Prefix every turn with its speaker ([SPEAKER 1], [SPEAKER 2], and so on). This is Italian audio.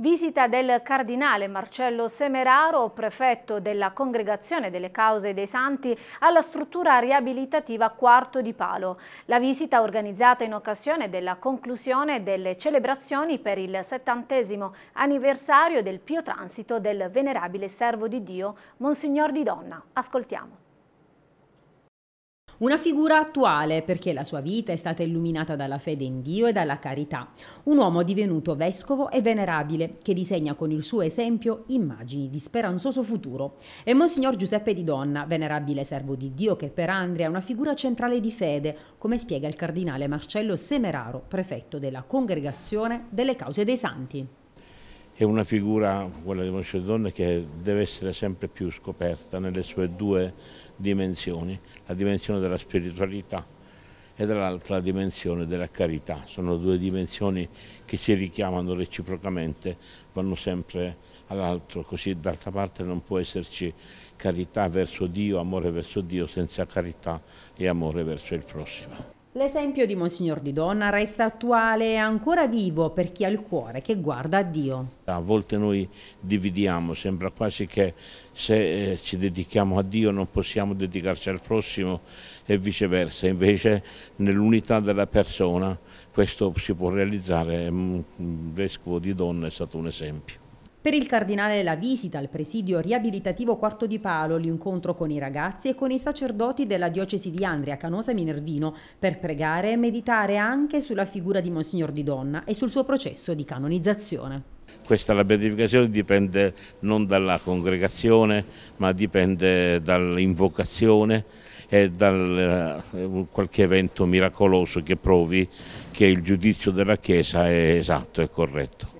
[SPEAKER 1] Visita del cardinale Marcello Semeraro, prefetto della Congregazione delle Cause dei Santi, alla struttura riabilitativa Quarto di Palo. La visita organizzata in occasione della conclusione delle celebrazioni per il settantesimo anniversario del Pio Transito del Venerabile Servo di Dio, Monsignor Di Donna. Ascoltiamo.
[SPEAKER 2] Una figura attuale perché la sua vita è stata illuminata dalla fede in Dio e dalla carità. Un uomo divenuto vescovo e venerabile che disegna con il suo esempio immagini di speranzoso futuro. E Monsignor Giuseppe Di Donna, venerabile servo di Dio che per Andrea è una figura centrale di fede, come spiega il cardinale Marcello Semeraro, prefetto della Congregazione delle Cause dei Santi
[SPEAKER 3] è una figura, quella di Donne, che deve essere sempre più scoperta nelle sue due dimensioni, la dimensione della spiritualità e dall'altra la dimensione della carità. Sono due dimensioni che si richiamano reciprocamente, vanno sempre all'altro, così d'altra parte non può esserci carità verso Dio, amore verso Dio senza carità e amore verso il prossimo.
[SPEAKER 2] L'esempio di Monsignor Di Donna resta attuale e ancora vivo per chi ha il cuore che guarda a Dio.
[SPEAKER 3] A volte noi dividiamo, sembra quasi che se eh, ci dedichiamo a Dio non possiamo dedicarci al prossimo e viceversa, invece nell'unità della persona questo si può realizzare. Il mm, vescovo di Donna è stato un esempio.
[SPEAKER 2] Per il cardinale la visita al presidio riabilitativo Quarto di Palo, l'incontro con i ragazzi e con i sacerdoti della diocesi di Andria, Canosa e Minervino, per pregare e meditare anche sulla figura di Monsignor di Donna e sul suo processo di canonizzazione
[SPEAKER 3] questa la beatificazione dipende non dalla congregazione ma dipende dall'invocazione e da eh, qualche evento miracoloso che provi che il giudizio della Chiesa è esatto e corretto.